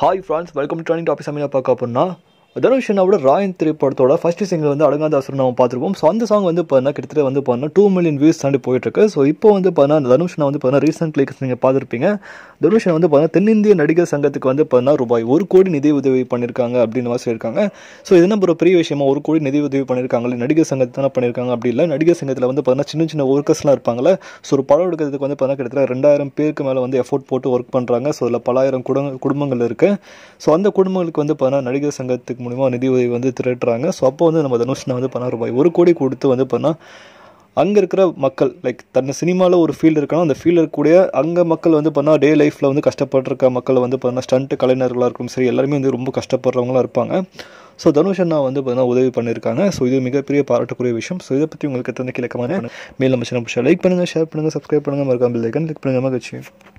hi friends welcome to training topic சமையல் பார்க்க அப்படின்னா தனுஷ் என்னோட ராயன் திரைப்படத்தோட ஃபர்ஸ்ட் சிங்கிள் வந்து அடங்காதாசுரன் நம்ம பார்த்துருப்போம் ஸோ அந்த சாங் வந்து பார்த்தீங்கன்னா கிட்டத்தட்ட வந்து பார்த்தீங்கன்னா டூ மில்லியன் வியூஸ் தாண்டி போயிட்டுருக்கு ஸோ இப்போ வந்து பார்த்தீங்கன்னா தனுஷன் வந்து பார்த்தீங்கன்னா ரீசெண்ட் லைக்ஸ் நீங்கள் பார்த்துருப்பீங்க தனுஷன் வந்து பார்த்தீங்கன்னா தென்னிந்திய நடிகர் சங்கத்துக்கு வந்து பார்த்தீங்கன்னா ரூபாய் ஒரு கோடி நிதி உதவி பண்ணியிருக்காங்க அப்படின்னு வாசி இருக்காங்க ஸோ இது என்ன ஒரு பெரிய விஷயமா ஒரு கோடி நிதி உதவி பண்ணியிருக்காங்களே நடிகர் சங்கத்து தானே பண்ணியிருக்காங்க அப்படி இல்லை நடிகர் சங்கத்தில் வந்து பார்த்தீங்கன்னா சின்ன சின்ன ஒர்க்கர்ஸ்லாம் இருப்பாங்களே ஸோ ஒரு படம் எடுக்கிறதுக்கு வந்து பார்த்தீங்கன்னா கிட்டத்தட்ட ரெண்டாயிரம் பேருக்கு மேலே வந்து எஃபோர்ட் போட்டு ஒர்க் பண்ணுறாங்க ஸோ அதில் பலாயிரம் குடும்பங்கள் இருக்குது ஸோ அந்த குடும்பங்களுக்கு வந்து பார்த்தீங்கன்னா நடிகர் சங்கத்துக்கு மூலிமா நிதி உதவி வந்து திரட்டுறாங்க ஸோ அப்போ வந்து நம்ம தனுஷ்னா வந்து பணம் ரூபாய் ஒரு கோடி கொடுத்து வந்து பண்ணால் அங்கே இருக்கிற மக்கள் லைக் தன்னை சினிமாவில் ஒரு ஃபீல்டு இருக்கணும் அந்த ஃபீல்டு இருக்கக்கூடிய அங்கே மக்கள் வந்து பண்ணால் டே லைஃப்பில் வந்து கஷ்டப்பட்டுருக்க மக்கள் வந்து பண்ணால் ஸ்டண்ட்டு கலைஞர்களாக இருக்கணும் சரி எல்லாருமே வந்து ரொம்ப கஷ்டப்படுறவங்களாக இருப்பாங்க ஸோ தனுஷ் அண்ணா வந்து பார்த்தீங்கன்னா உதவி பண்ணியிருக்காங்க ஸோ இது மிகப்பெரிய பாராட்டுக்குரிய விஷயம் ஸோ இதை பற்றி உங்களுக்கு தந்து கிழக்கமான மேல் நம்ம சேனல் லைக் பண்ணுங்கள் ஷேர் பண்ணுங்கள் சப்ஸ்கிரைப் பண்ணுங்கள் மறக்காமல் லைக் பண்ணுங்கள் கிளிக் பண்ணுங்கள் மகிழ்ச்சி